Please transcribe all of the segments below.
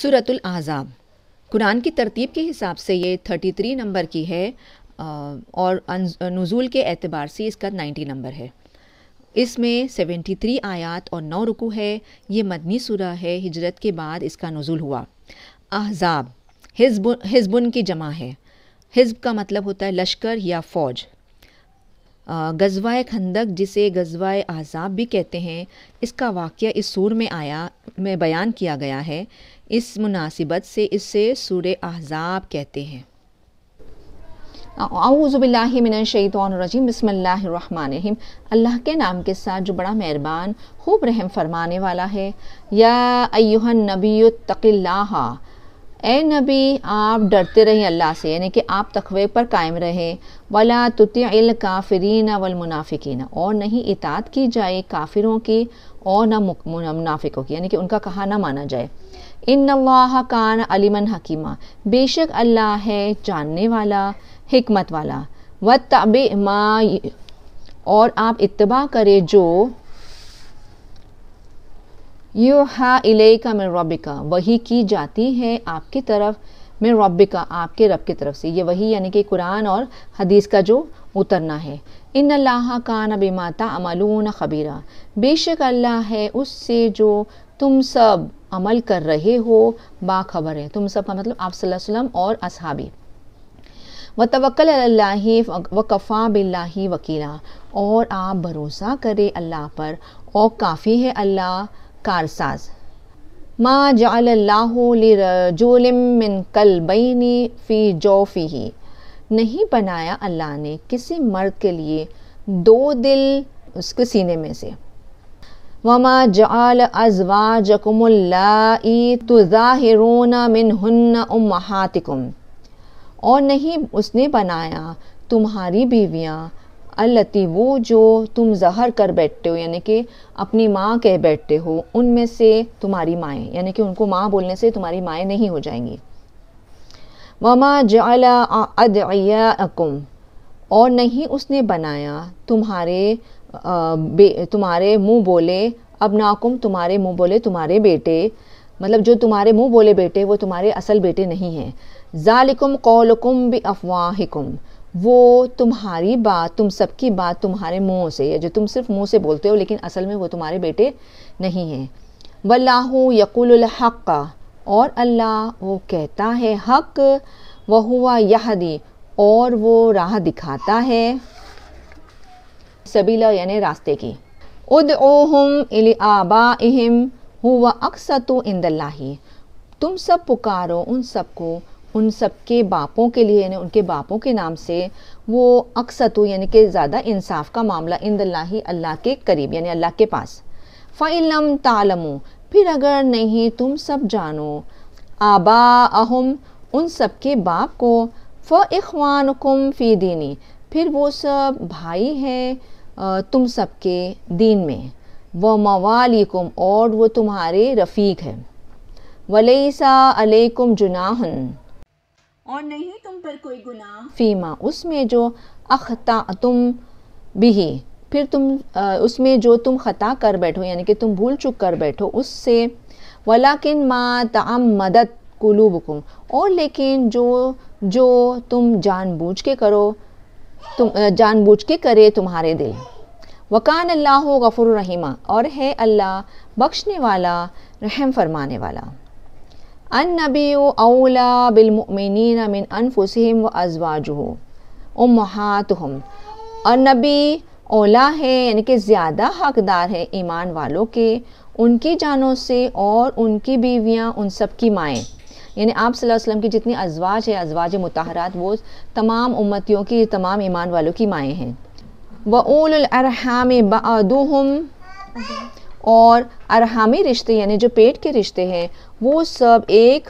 सूरतुल आज़ाब कुरान की तरतीब के हिसाब से ये 33 नंबर की है और नज़ुल के एतबार से इसका 90 नंबर है इसमें 73 आयात और नौ रुकू है ये मदनी सूरा है हिजरत के बाद इसका नज़ुल हुआ अहजाब हिजब हिजबुन की जमा है हिजब का मतलब होता है लश्कर या फ़ौज गजवाए खंदक जिसे गजवाए आज़ाब भी कहते हैं इसका वाक़ इस सूर में आया में बयान किया गया है इस मुनासिबत से इसे सूर अहजाब कहते हैं आऊज़बिल्लिमिनशैतरजीम बसमीम अल्लाह के नाम के साथ जो बड़ा मेहरबान खूब रहम फरमाने वाला है या अयुहन नबी तकिल्ला ए नबी आप डरते रहें अल्लाह से यानी कि आप तखवे पर कायम रहें वला तुतिल काफ़रीन वल मुनाफिकीना और नहीं इतात की जाए काफिरों की और न मुनाफिकों की यानी कि उनका कहा ना माना जाए इन नवाह कान अलीमन हकीमा बेशक अल्लाह है जानने वाला हमत वाला व तब और आप इतबा करें जो यू हा इलेका में रबिका वही की जाती है आपकी तरफ में रबिका आपके रब की तरफ से ये वही यानी कि कुरान और हदीस का जो उतरना है इन अल्लाह का नबी माता अमलून खबीरा बेशक अल्लाह है उससे जो तुम सब अमल कर रहे हो बाखबर है तुम सब का मतलब आप वसल्लम और असहाबी व तवक्ल अल्लाह व कफ़ा बिल्ला वकीला और आप भरोसा करें अल्लाह पर और काफ़ी है अल्लाह कारसाज मा जालमिन कल बैनी फ़ी जोफ़ी ही नहीं बनाया अल्लाह ने किसी मर्द के लिए दो दिल उसके सीने में से वमा जाल अजवा तो जकमुल्लाहिरोन मिन हन्न उम उमहातिकुम और नहीं उसने बनाया तुम्हारी बीवियाँ अल्लती वो जो तुम जहर कर बैठते हो यानी कि अपनी माँ कह बैठते हो उनमें से तुम्हारी माएँ यानी कि उनको माँ बोलने से तुम्हारी माएँ नहीं हो जाएंगी ममा जला और नहीं उसने बनाया तुम्हारे आ, तुम्हारे मुंह बोले अब नाकुम तुम्हारे मुँह बोले तुम्हारे बेटे मतलब जो तुम्हारे मुँह बोले बेटे वो तुम्हारे असल बेटे नहीं हैं ज़ालिकुम कौलकुम भी अफवाहकुम वो तुम्हारी बात तुम सबकी बात तुम्हारे मुंह से या जो तुम सिर्फ मुंह से बोलते हो लेकिन असल में वो तुम्हारे बेटे नहीं हैं वल्लाहु यकुलहक़ का और अल्लाह वो कहता है हक वह हुआ यहदी और वो राह दिखाता है सबीला यानी रास्ते की उद ओहम इल आबा हुआ अक्सतु इंदल्ला तुम सब पुकारो उन सबको उन सब के बापों के लिए यानी उनके बापों के नाम से वो अक्सतु यानी कि ज़्यादा इंसाफ का मामला इन ही अल्लाह के करीब यानी अल्लाह के पास फ़ाइलम तालमु फिर अगर नहीं तुम सब जानो आबा अहम उन सब के बाप को फ़वान फ़ी दीनी फिर वो सब भाई हैं तुम सब के दीन में व मवालिकुम और वो तुम्हारे रफ़ीक है वलेसा अलैकुम जुनाहन और नहीं तुम पर कोई गुनाह फीमा उसमें जो अखता तुम भी फिर तुम उसमें जो तुम ख़ता कर बैठो यानी कि तुम भूल चुक कर बैठो उससे वलाकिन माँ तम मदद कुलूबकुम और लेकिन जो जो तुम जानबूझ के करो तुम जानबूझ के करे तुम्हारे दिल वकान अल्लाह गफ़ुर रहीमा और है अल्लाह बख्शने वाला रहम फरमाने वाला अन्नबी अवला बिलमिन मिन अनफुसम व अजवाजह उमहातहम और नबी ओला है यानी कि ज़्यादा हकदार है ईमान वालों के उनकी जानों से और उनकी बीवियाँ उन सब की माएँ यानी आप वसल्लम जितनी अजवाज है अजवाज मतहरात वो तमाम उम्मतियों की तमाम ईमान वालों की माएँ हैं वऊल अरहम बदहम और अरहामी रिश्ते यानी जो पेट के रिश्ते हैं वो सब एक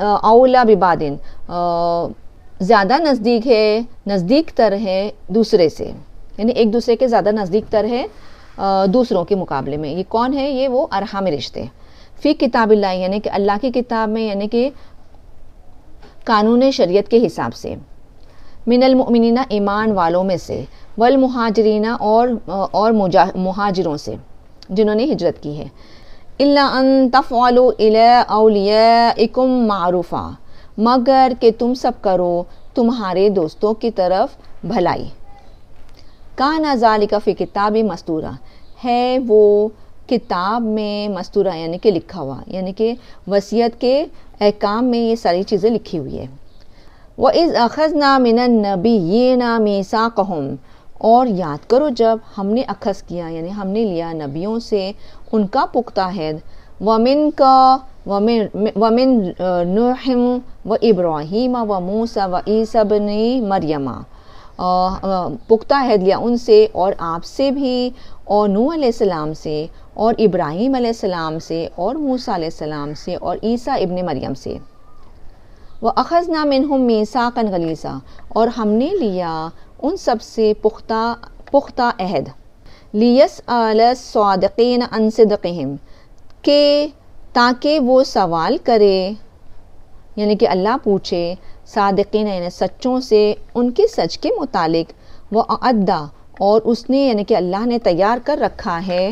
अवला बिबादिन ज़्यादा नज़दीक है नज़दीक तर है दूसरे से यानी एक दूसरे के ज़्यादा नज़दीक तर है दूसरों के मुकाबले में ये कौन है ये वो अरहाम रिश्ते फ़ी किताब यानी कि अल्लाह की किताब में यानी कि कानून शरीयत के हिसाब से मिनल मिनलमिनना ईमान वालों में से वल मुहाजरीना और और मुहाजरों से जिन्होंने हिजरत की है इल्ला अन इकुम मारूफ़ा मगर के तुम सब करो तुम्हारे दोस्तों की तरफ भलाई का जालिका फ़ी किताब मस्तूरा है वो किताब में मस्तूरा यानी कि लिखा हुआ यानी कि वसीयत के अहकाम में ये सारी चीज़ें लिखी हुई है व इज़ अखज़ ना मिन नबी ये ना मीसा कहम और याद करो जब हमने अखस किया यानी हमने लिया नबियों से उनका पुख्ता हैद वमिन का वमिन वमिन व इब्राहिम व मूसा व ईसब ने मरियमा पुख्ता है लिया उनसे और आपसे भी और नू सलाम से और इब्राहिम सलाम से और मूसा सलाम से और ईसा इबन मरियम से व अखज़ नाम इनहम मीसा कन गलीसा और हमने लिया उन सब से पुख्ता पुख्ता अहद लियस आलसदकिन अनसदक़म के ताकि वो सवाल करे यानी कि अल्लाह पूछे सदकिन यानी सच्चों से उनके सच के मुतालिक वह अद्दा और उसने यानी कि अल्लाह ने तैयार कर रखा है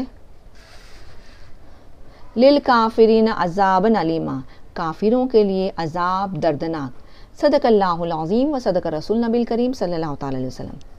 लिल काफरीन अजाब नलीमा काफिरों के लिए अजाब दर्दनाक صدق الله العظيم وصدق رسولنا بالكريم صلى الله تعالى عليه وسلم